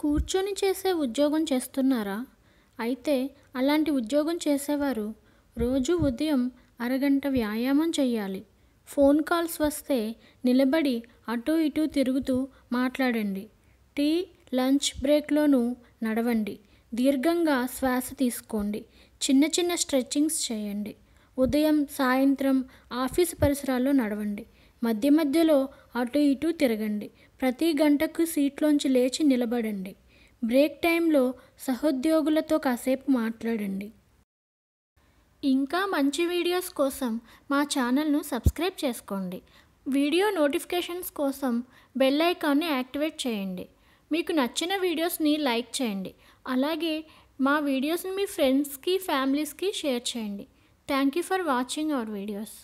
కూర్చొని చేసే ఉద్యోగం చేస్తున్నారా అయితే అలాంటి ఉద్యోగం చేసేవారు రోజు ఉదయం అరగంట వ్యాయామం చేయాలి ఫోన్ కాల్స్ వస్తే నిలబడి అటు ఇటు తిరుగుతూ మాట్లాడండి టీ లంచ్ బ్రేక్లోనూ నడవండి దీర్ఘంగా శ్వాస తీసుకోండి చిన్న చిన్న స్ట్రెచ్చింగ్స్ చేయండి ఉదయం సాయంత్రం ఆఫీసు పరిసరాల్లో నడవండి మధ్య మధ్యలో అటు ఇటు తిరగండి ప్రతి గంటకు సీట్లోంచి లేచి నిలబడండి బ్రేక్ టైంలో సహోద్యోగులతో కాసేపు మాట్లాడండి ఇంకా మంచి వీడియోస్ కోసం మా ఛానల్ను సబ్స్క్రైబ్ చేసుకోండి వీడియో నోటిఫికేషన్స్ కోసం బెల్ ఐకాన్ని యాక్టివేట్ చేయండి మీకు నచ్చిన వీడియోస్ని లైక్ చేయండి అలాగే మా వీడియోస్ని మీ ఫ్రెండ్స్కి ఫ్యామిలీస్కి షేర్ చేయండి thank you for watching our videos